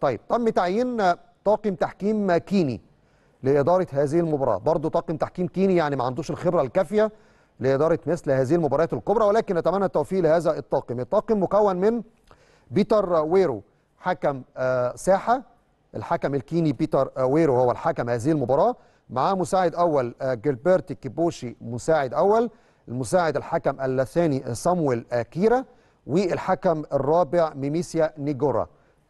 طيب تم تعيين طاقم تحكيم كيني لإدارة هذه المباراة برضه طاقم تحكيم كيني يعني ما عندوش الخبرة الكافية لإدارة مثل هذه المباريات الكبرى ولكن نتمنى التوفيق لهذا الطاقم الطاقم مكون من بيتر ويرو حكم آه، ساحة الحكم الكيني بيتر آه، ويرو هو الحكم هذه المباراة معاه مساعد أول آه، جيلبرت كيبوشي مساعد أول المساعد الحكم الثاني صامويل كيرا والحكم الرابع ميميسيا نيجورا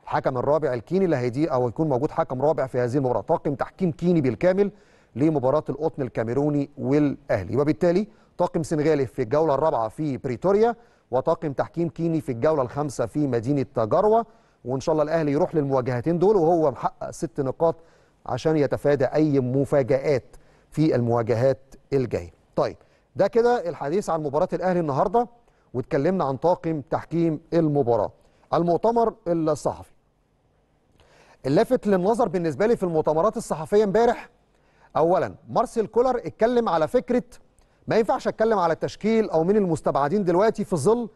الحكم الرابع الكيني اللي هيدي او يكون موجود حكم رابع في هذه المباراه طاقم تحكيم كيني بالكامل لمباراه القطن الكاميروني والاهلي وبالتالي طاقم سنغالي في الجوله الرابعه في بريتوريا وطاقم تحكيم كيني في الجوله الخامسه في مدينه جروه وان شاء الله الاهلي يروح للمواجهتين دول وهو محقق ست نقاط عشان يتفادى اي مفاجات في المواجهات الجايه. طيب ده كده الحديث عن مباراه الاهلي النهارده واتكلمنا عن طاقم تحكيم المباراه. المؤتمر الصحفي اللافت للنظر بالنسبه لي في المؤتمرات الصحفيه امبارح اولا مارسيل كولر اتكلم على فكره ما ينفعش اتكلم على التشكيل او مين المستبعدين دلوقتي في ظل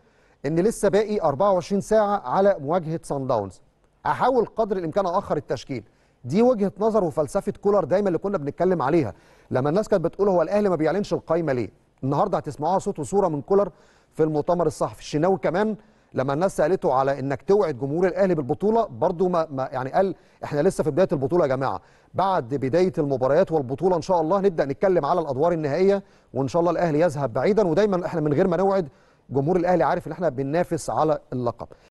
ان لسه باقي 24 ساعه على مواجهه سان داونز احاول قدر الامكان اخر التشكيل دي وجهه نظر وفلسفه كولر دايما اللي كنا بنتكلم عليها لما الناس كانت بتقول هو الاهلي ما بيعلنش القايمه ليه النهارده هتسمعوها صوت وصوره من كولر في المؤتمر الصحفي الشناوي كمان لما الناس سالته على انك توعد جمهور الاهلي بالبطوله برضه ما, ما يعني قال احنا لسه في بدايه البطوله يا جماعه بعد بدايه المباريات والبطوله ان شاء الله نبدا نتكلم على الادوار النهائيه وان شاء الله الاهلي يذهب بعيدا ودايما احنا من غير ما نوعد جمهور الاهلي عارف ان احنا بننافس على اللقب